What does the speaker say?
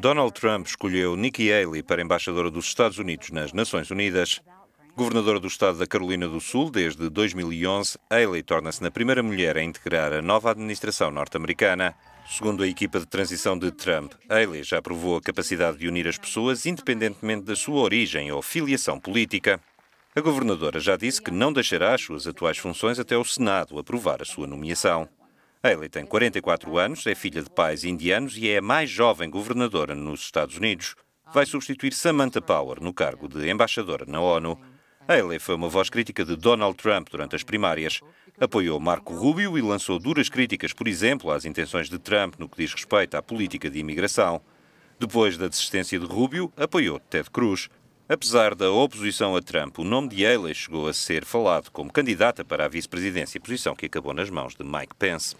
Donald Trump escolheu Nikki Haley para embaixadora dos Estados Unidos nas Nações Unidas. Governadora do Estado da Carolina do Sul desde 2011, Haley torna-se na primeira mulher a integrar a nova administração norte-americana. Segundo a equipa de transição de Trump, Haley já provou a capacidade de unir as pessoas independentemente da sua origem ou filiação política. A governadora já disse que não deixará as suas atuais funções até o Senado aprovar a sua nomeação. Haley tem 44 anos, é filha de pais indianos e é a mais jovem governadora nos Estados Unidos. Vai substituir Samantha Power no cargo de embaixadora na ONU. Haley foi uma voz crítica de Donald Trump durante as primárias. Apoiou Marco Rubio e lançou duras críticas, por exemplo, às intenções de Trump no que diz respeito à política de imigração. Depois da desistência de Rubio, apoiou Ted Cruz. Apesar da oposição a Trump, o nome de Haley chegou a ser falado como candidata para a vice-presidência, posição que acabou nas mãos de Mike Pence.